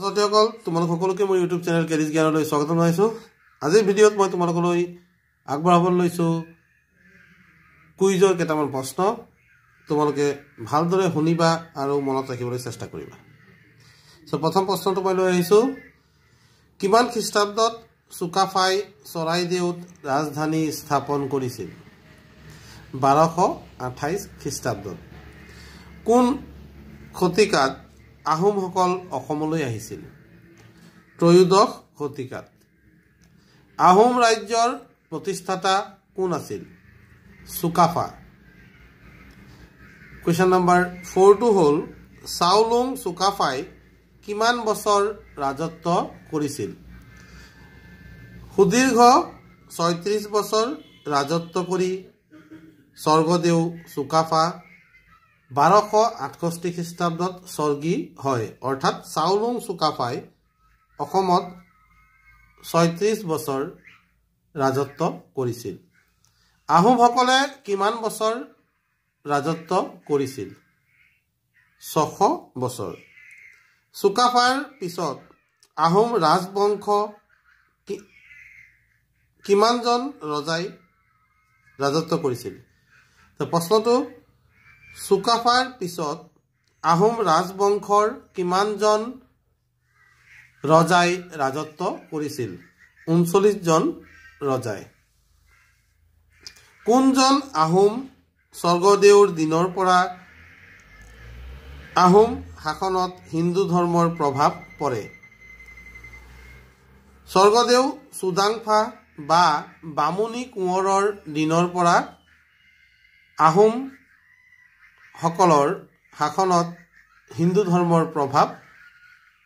ছাত্ৰীসকল তোমালোক সকলোকে মোৰ ইউটিউব চেনেল কেৰিজ জ্ঞানলৈ স্বাগতম জনাইছোঁ আজিৰ ভিডিঅ'ত মই তোমালোকলৈ আগবঢ়াবলৈ লৈছোঁ কুইজৰ কেইটামান প্ৰশ্ন তোমালোকে ভালদৰে শুনিবা আৰু মনত ৰাখিবলৈ চেষ্টা কৰিবা চ' প্ৰথম প্ৰশ্নটো মই লৈ আহিছোঁ কিমান খ্ৰীষ্টাব্দত চুকাফাই চৰাইদেউত ৰাজধানী স্থাপন কৰিছিল বাৰশ আঠাইছ খ্ৰীষ্টাব্দত কোন শতিকাত আহোমসকল অসমলৈ আহিছিল ত্ৰয়োদশ শতিকাত আহোম ৰাজ্যৰ প্ৰতিষ্ঠাতা কোন আছিল চুকাফা কুৱেশ্যন নম্বৰ ফ'ৰটো হ'ল চাওলুং চুকাফাই কিমান বছৰ ৰাজত্ব কৰিছিল সুদীৰ্ঘ ছয়ত্ৰিছ বছৰ ৰাজত্ব কৰি স্বৰ্গদেউ চুকাফা বাৰশ আঠষষ্ঠি খ্ৰীষ্টাব্দত স্বৰ্গী হয় অৰ্থাৎ চাউলুং চুকাফাই অসমত ছয়ত্ৰিছ বছৰ ৰাজত্ব কৰিছিল আহোমসকলে কিমান বছৰ ৰাজত্ব কৰিছিল ছশ বছৰ চুকাফাৰ পিছত আহোম ৰাজবংশ কিমানজন ৰজাই ৰাজত্ব কৰিছিল প্ৰশ্নটো চুকাফাৰ পিছত আহোম ৰাজবংশৰ কিমানজন ৰজাই ৰাজত্ব কৰিছিল ঊনচল্লিছজন ৰজাই কোনজন আহোম স্বৰ্গদেউৰ দিনৰ পৰা আহোম শাসনত হিন্দু ধৰ্মৰ প্ৰভাৱ পৰে স্বৰ্গদেউ চুদাংফা বা বামুণী কোঁৱৰৰ দিনৰ পৰা আহোম সকলৰ শাসনত হিন্দু ধৰ্মৰ প্ৰভাৱ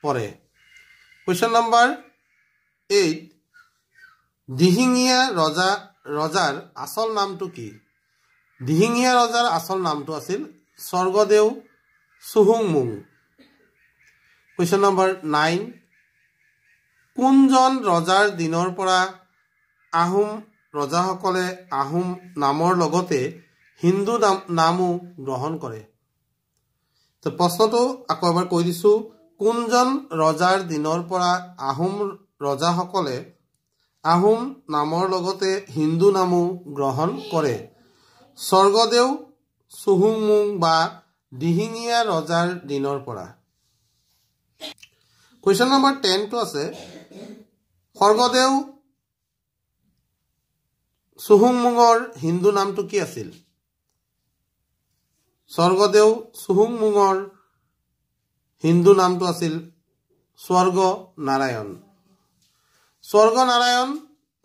পৰে কুৱেশ্যন নম্বৰ এইট দিহিঙীয়া ৰজা ৰজাৰ আচল নামটো কি দিহিঙীয়া ৰজাৰ আচল নামটো আছিল স্বৰ্গদেউ চুহুংমুং কুৱেশ্যন নম্বৰ নাইন কোনজন ৰজাৰ দিনৰ পৰা আহোম ৰজাসকলে আহোম নামৰ লগতে হিন্দু নামো গ্ৰহণ কৰে তো প্ৰশ্নটো আকৌ এবাৰ কৈ দিছোঁ কোনজন ৰজাৰ দিনৰ পৰা আহোম ৰজাসকলে আহোম নামৰ লগতে হিন্দু নামো গ্ৰহণ কৰে স্বৰ্গদেউ চুহুংমুং বা দিহিঙীয়া ৰজাৰ দিনৰ পৰা কুৱেশ্যন নম্বৰ টেনটো আছে স্বৰ্গদেউ চুহুংমুঙৰ হিন্দু নামটো কি আছিল স্বৰ্গদেউ চুহুংমুঙৰ হিন্দু নামটো আছিল স্বৰ্গ নাৰায়ণ স্বৰ্গ নাৰায়ণ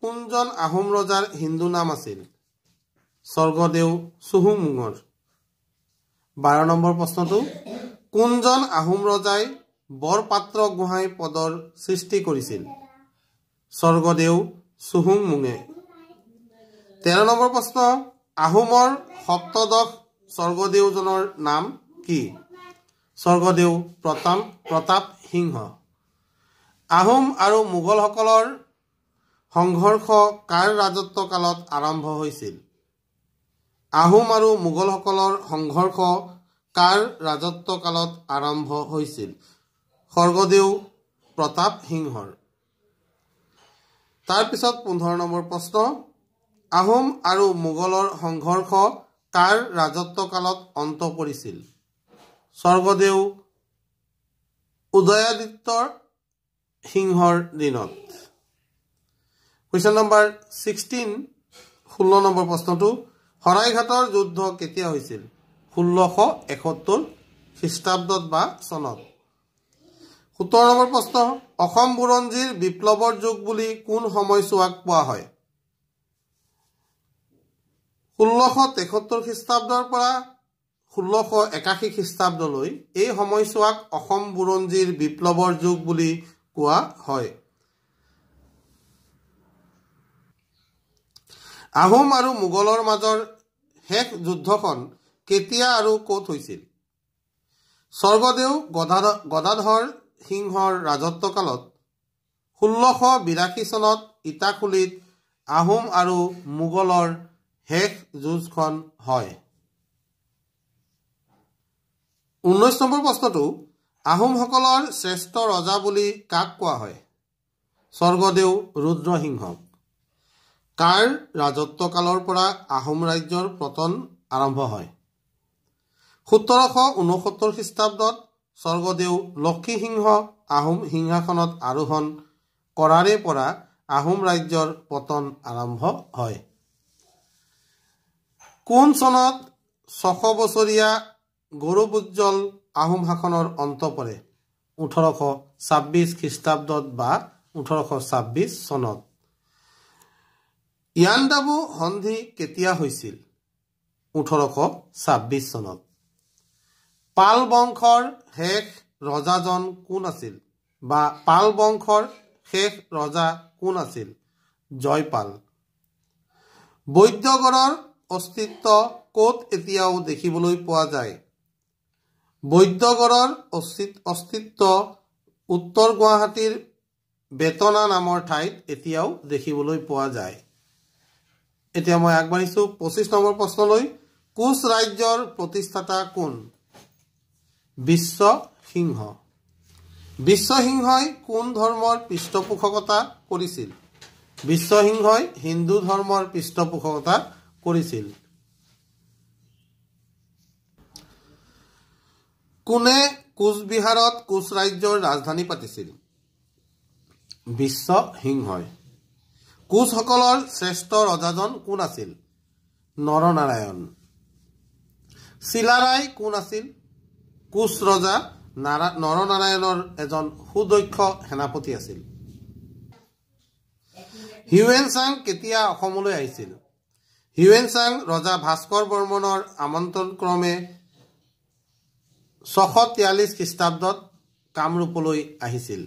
কোনজন আহোম ৰজাৰ হিন্দু নাম আছিল স্বৰ্গদেউ চুহুংমুঙৰ বাৰ নম্বৰ প্ৰশ্নটো কোনজন আহোম ৰজাই বৰপাত্ৰ গোহাঁই পদৰ সৃষ্টি কৰিছিল স্বৰ্গদেউ চুহুংমুঙে তেৰ নম্বৰ প্ৰশ্ন আহোমৰ সপ্তদশ স্বৰ্গদেউজনৰ নাম কি স্বৰ্গদেউ প্ৰতাম প্ৰতাপ সিংহ আহোম আৰু মোগলসকলৰ সংঘৰ্ষ কাৰ ৰাজত্বকালত আৰম্ভ হৈছিল আহোম আৰু মোগলসকলৰ সংঘৰ্ষ কাৰ ৰাজত্বকালত আৰম্ভ হৈছিল স্বৰ্গদেউ প্ৰতাপ সিংহৰ তাৰপিছত পোন্ধৰ নম্বৰ প্ৰশ্ন আহোম আৰু মোগলৰ সংঘৰ্ষ তাৰ কালত অন্ত পৰিছিল স্বৰ্গদেউ উদয়াদিত্য সিংহৰ দিনত কুৱেশ্যন নম্বৰ ছিক্সটিন ষোল্ল নম্বৰ প্ৰশ্নটো শৰাইঘাটৰ যুদ্ধ কেতিয়া হৈছিল ষোল্লশ এসত্তৰ খ্ৰীষ্টাব্দত বা চনত সোতৰ নম্বৰ প্ৰশ্ন অসম বুৰঞ্জীৰ বিপ্লৱৰ যুগ বুলি কোন সময়ছোৱাক পোৱা হয় ষোল্লশ তেসত্তৰ খ্ৰীষ্টাব্দৰ পৰা ষোল্লশ একাশী খ্ৰীষ্টাব্দলৈ এই সময়ছোৱাক অসম বুৰঞ্জীৰ বিপ্লৱৰ যুগ বুলি কোৱা হয় আহোম আৰু মোগলৰ মাজৰ শেষ যুদ্ধখন কেতিয়া আৰু ক'ত হৈছিল স্বৰ্গদেউ গদাধ গদাধৰ সিংহৰ ৰাজত্বকালত ষোল্লশ বিৰাশী চনত ইটাখুলিত আহোম আৰু মোগলৰ শেষ যুঁজখন হয় ঊনৈছ নম্বৰ প্ৰশ্নটো আহোমসকলৰ শ্ৰেষ্ঠ ৰজা বুলি কাক কোৱা হয় স্বৰ্গদেউ ৰুদ্ৰসিংহক কাৰ ৰাজত্ব কালৰ পৰা আহোম ৰাজ্যৰ পতন আৰম্ভ হয় সোতৰশ ঊনসত্তৰ খ্ৰীষ্টাব্দত স্বৰ্গদেউ লক্ষীসিংহ আহোম সিংহাসনত আৰোহণ কৰাৰে পৰা আহোম ৰাজ্যৰ পতন আৰম্ভ হয় কোন চনত ছশ বছৰীয়া গৌৰৱ আহোম শাসনৰ অন্ত পৰে ওঠৰশ ছাব্বিছ খ্ৰীষ্টাব্দত বা ওঠৰশ ছাব্বিছ চনত ইয়ানডাবু সন্ধি কেতিয়া হৈছিল ওঠৰশ ছাব্বিছ চনত পাল বংশৰ শেষ ৰজাজন কোন আছিল বা পাল বংশৰ শেষ ৰজা কোন আছিল জয়পাল বৈদ্যগড়ৰ অস্তিত্ব ক'ত এতিয়াও দেখিবলৈ পোৱা যায় বৈদ্যগড়ৰ অস্তিত্ব উত্তৰ গুৱাহাটীৰ বেতনা নামৰ ঠাইত এতিয়াও দেখিবলৈ পোৱা যায় এতিয়া মই আগবাঢ়িছোঁ পঁচিছ নম্বৰ প্ৰশ্নলৈ কোচ ৰাজ্যৰ প্ৰতিষ্ঠাতা কোন বিশ্ব সিংহ বিশ্বসিংহই কোন ধৰ্মৰ পৃষ্ঠপোষকতা কৰিছিল বিশ্বসিংহই হিন্দু ধৰ্মৰ পৃষ্ঠপোষকতা কৰিছিল কোনে কোচবিহাৰত কোচ ৰাজ্যৰ ৰাজধানী পাতিছিল বিশ্ব সিংহই কোচসকলৰ শ্ৰেষ্ঠ ৰজাজন কোন আছিল নৰনাৰায়ণ চিলাৰাই কোন আছিল কোচ ৰজা নৰনাৰায়ণৰ এজন সুদক্ষ সেনাপতি আছিল হিউৱেন চাং কেতিয়া অসমলৈ আহিছিল চাং ৰজা ভাস্কৰ বৰ্মনৰ আমন্ত্ৰণ ক্ৰমে ছশ তিয়াল্লিছ খ্ৰীষ্টাব্দত কামৰূপলৈ আহিছিল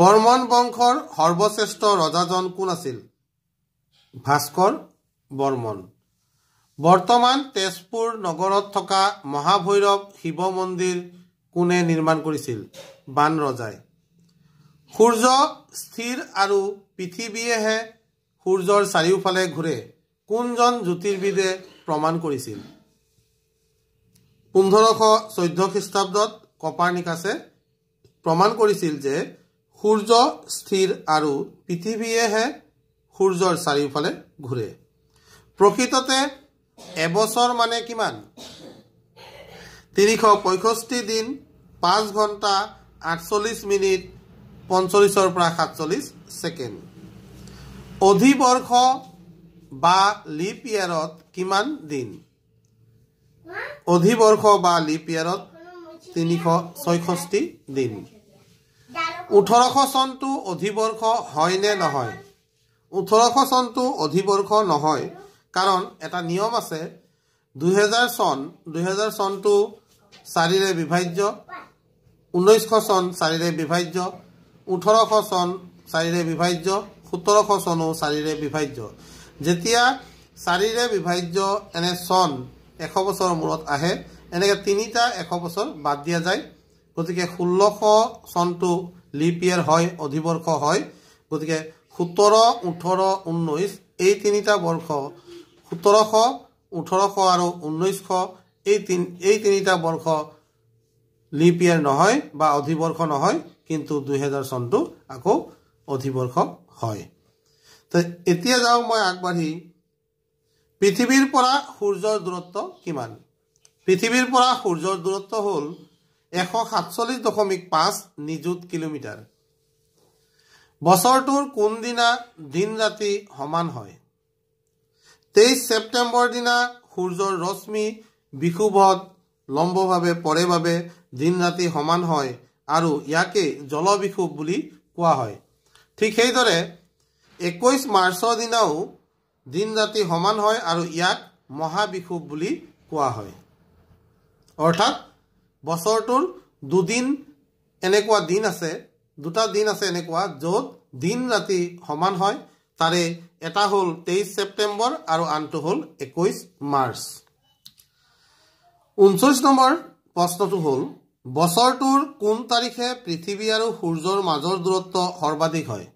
বৰ্মন বংশৰ সৰ্বশ্ৰেষ্ঠ ৰজাজন কোন আছিল ভাস্কৰ বৰ্মন বৰ্তমান তেজপুৰ নগৰত থকা মহাভৈৰৱ শিৱ মন্দিৰ কোনে নিৰ্মাণ কৰিছিল বান ৰজাই সূৰ্য স্থিৰ আৰু পৃথিৱীয়েহে সূৰ্যৰ চাৰিওফালে ঘূৰে কোনজন জ্যোতিৰ্বিদে প্ৰমাণ কৰিছিল পোন্ধৰশ চৈধ্য খ্ৰীষ্টাব্দত কপাৰ নিকাছে প্ৰমাণ কৰিছিল যে সূৰ্য স্থিৰ আৰু পৃথিৱীয়েহে সূৰ্যৰ চাৰিওফালে ঘূৰে প্ৰকৃততে এবছৰ মানে কিমান তিনিশ পঁয়ষষ্ঠি দিন পাঁচ ঘণ্টা আঠচল্লিছ মিনিট পঞ্চল্লিছৰ পৰা সাতচল্লিছ ছেকেণ্ড অধিবৰ্ষ বা লিপ ইয়াৰত কিমান দিন অধিবৰ্ষ বা লিপ ইয়াৰত তিনিশ ছয়ষষ্ঠি দিন ওঠৰশ চনটো অধিবৰ্ষ হয়নে নহয় ওঠৰশ চনটো অধিবৰ্ষ নহয় কাৰণ এটা নিয়ম আছে দুহেজাৰ চন দুহেজাৰ চনটো চাৰিৰে বিভাজ্য ঊনৈছশ চন চাৰিৰে বিভাজ্য ওঠৰশ চন চাৰিৰে বিভাজ্য সোতৰশ চনো চাৰিৰে বিভাজ্য যেতিয়া চাৰিৰে বিভাজ্য এনে চন এশ বছৰৰ মূৰত আহে এনেকৈ তিনিটা এশ বছৰ বাদ দিয়া যায় গতিকে ষোল্লশ চনটো লিপ ইয়েৰ হয় অধিবৰ্ষ হয় গতিকে সোতৰ ওঠৰ ঊনৈছ এই তিনিটা বৰ্ষ সোতৰশ ওঠৰশ আৰু ঊনৈছশ এই তিনি এই তিনিটা বৰ্ষ লিপ ইয়েৰ নহয় বা অধিবৰ্ষ নহয় কিন্তু দুহেজাৰ চনটো আকৌ অধিবৰ্ষ হয় তো এতিয়া যাওঁ মই আগবাঢ়ি পৃথিৱীৰ পৰা সূৰ্যৰ দূৰত্ব কিমান পৃথিৱীৰ পৰা সূৰ্যৰ দূৰত্ব হ'ল এশ সাতচল্লিছ দশমিক পাঁচ নিযুত কিলোমিটাৰ বছৰটোৰ কোন দিনা দিন ৰাতি সমান হয় তেইছ ছেপ্টেম্বৰ দিনা সূৰ্যৰ ৰশ্মি বিষুভত লম্বভাৱে পৰে বাবে দিন ৰাতি সমান হয় আৰু ইয়াকেই জলবিষুভ বুলি কোৱা হয় ঠিক সেইদৰে একৈছ মাৰ্চৰ দিনাও দিন ৰাতি সমান হয় আৰু ইয়াক মহাবিষুৱ বুলি কোৱা হয় অৰ্থাৎ বছৰটোৰ দুদিন এনেকুৱা দিন আছে দুটা দিন আছে এনেকুৱা য'ত দিন ৰাতি সমান হয় তাৰে এটা হ'ল তেইছ ছেপ্টেম্বৰ আৰু আনটো হ'ল একৈছ মাৰ্চ ঊনচল্লিছ নম্বৰ প্ৰশ্নটো হ'ল বছৰটোৰ কোন তাৰিখে পৃথিৱী আৰু সূৰ্যৰ মাজৰ দূৰত্ব সৰ্বাধিক হয়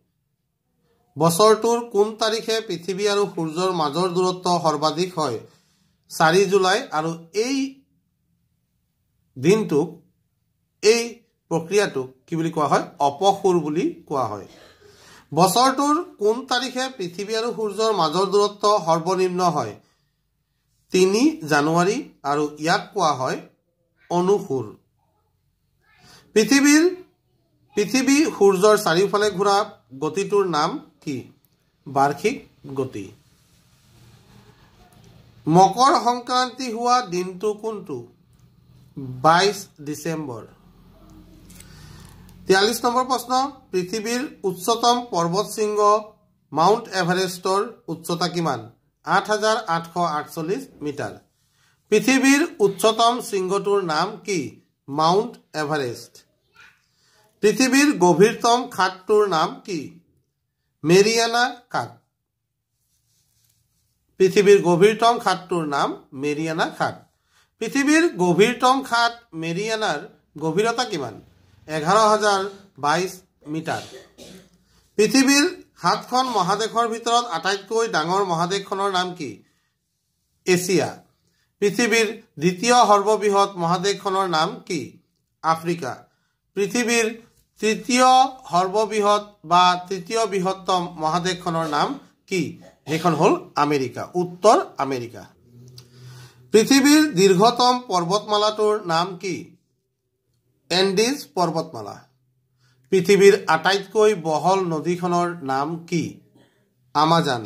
বছৰটোৰ কোন তাৰিখে পৃথিৱী আৰু সূৰ্যৰ মাজৰ দূৰত্ব সৰ্বাধিক হয় চাৰি জুলাই আৰু এই দিনটোক এই প্ৰক্ৰিয়াটোক কি বুলি কোৱা হয় অপসুৰ বুলি কোৱা হয় বছৰটোৰ কোন তাৰিখে পৃথিৱী আৰু সূৰ্যৰ মাজৰ দূৰত্ব সৰ্বনিম্ন হয় তিনি জানুৱাৰী আৰু ইয়াক কোৱা হয় অনুসুৰ পৃথিৱীৰ পৃথিৱী সূৰ্যৰ চাৰিওফালে ঘূৰা গতিটোৰ নাম কি বাৰ্ষিক গতি মকৰ সংক্ৰান্তি হোৱা দিনটো কোনটো বাইছ ডিচেম্বৰ তিয়াল্লিছ নম্বৰ প্ৰশ্ন পৃথিৱীৰ উচ্চতম পৰ্বত শৃংগ মাউণ্ট এভাৰেষ্টৰ উচ্চতা কিমান আঠ হাজাৰ আঠশ আঠচল্লিছ মিটাৰ পৃথিৱীৰ উচ্চতম শৃংগটোৰ নাম কি মাউণ্ট এভাৰেষ্ট পৃথিৱীৰ গভীৰতম খাটটোৰ নাম কি মেৰিয়ানা খাট পৃথিৱীৰ গভীৰতম খাটটোৰ নাম মেৰিয়ানা খাট পৃথিৱীৰ গভীৰতম খাট মেৰিয়ানাৰ গভীৰতা কিমান এঘাৰ হাজাৰ বাইছ মিটাৰ পৃথিৱীৰ সাতখন মহাদেশৰ ভিতৰত আটাইতকৈ ডাঙৰ মহাদেশখনৰ নাম কি এছিয়া পৃথিৱীৰ দ্বিতীয় সৰ্ববৃহৎ মহাদেশখনৰ নাম কি আফ্ৰিকা পৃথিৱীৰ তৃতীয় সৰ্ববৃহৎ বা তৃতীয় বৃহত্তম মহাদেশখনৰ নাম কি সেইখন হ'ল আমেৰিকা উত্তৰ আমেৰিকা পৃথিৱীৰ দীৰ্ঘতম পৰ্বতমালাটোৰ নাম কি এণ্ডিজ পৰ্বতমালা পৃথিৱীৰ আটাইতকৈ বহল নদীখনৰ নাম কি আমাজান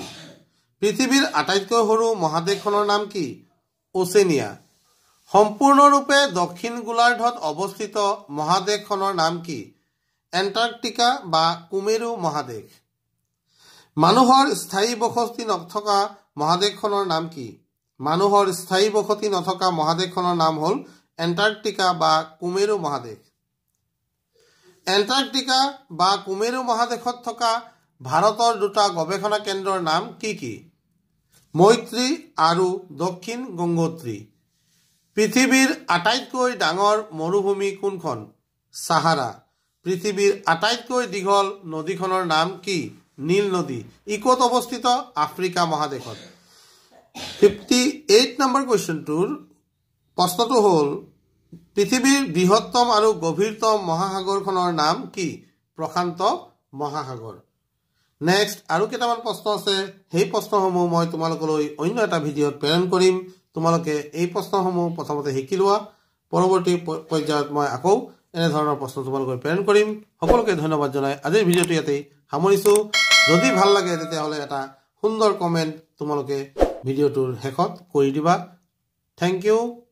পৃথিৱীৰ আটাইতকৈ সৰু মহাদেশখনৰ নাম কি ওচেনিয়া সম্পূৰ্ণৰূপে দক্ষিণ গোলাৰ্ধত অৱস্থিত মহাদেশখনৰ নাম কি এণ্টাৰ্কটিকা বা কুমেৰু মহাদেশ মানুহৰ স্থায়ী বসতি নথকা মহাদেশখনৰ নাম কি মানুহৰ স্থায়ী বসতি নথকা মহাদেশখনৰ নাম হ'ল এণ্টাৰ্কটিকা বা কুমেৰু মহাদেশ এণ্টাৰ্কটিকা বা কুমেৰু মহাদেশত থকা ভাৰতৰ দুটা গৱেষণা কেন্দ্ৰৰ নাম কি কি মৈত্ৰী আৰু দক্ষিণ গংগোত্ৰী পৃথিৱীৰ আটাইতকৈ ডাঙৰ মৰুভূমি কোনখন চাহাৰা পৃথিৱীৰ আটাইতকৈ দীঘল নদীখনৰ নাম কি নীল নদী ই ক'ত অৱস্থিত আফ্ৰিকা মহাদেশত ফিফটি এইট নম্বৰ কুৱেশ্যনটোৰ প্ৰশ্নটো হ'ল পৃথিৱীৰ বৃহত্তম আৰু গভীৰতম মহাসাগৰখনৰ নাম কি প্ৰশান্ত মহাসাগৰ নেক্সট আৰু কেইটামান প্ৰশ্ন আছে সেই প্ৰশ্নসমূহ মই তোমালোকলৈ অন্য এটা ভিডিঅ'ত প্ৰেৰণ কৰিম তোমালোকে এই প্ৰশ্নসমূহ প্ৰথমতে শিকি লোৱা পৰৱৰ্তী পৰ্যায়ত মই আকৌ এনেধৰণৰ প্ৰশ্ন তোমালোকক প্ৰেৰণ কৰিম সকলোকে ধন্যবাদ জনাই আজিৰ ভিডিঅ'টো ইয়াতেই সামৰিছোঁ যদি ভাল লাগে তেতিয়াহ'লে এটা সুন্দৰ কমেণ্ট তোমালোকে ভিডিঅ'টোৰ শেষত কৰি দিবা থেংক ইউ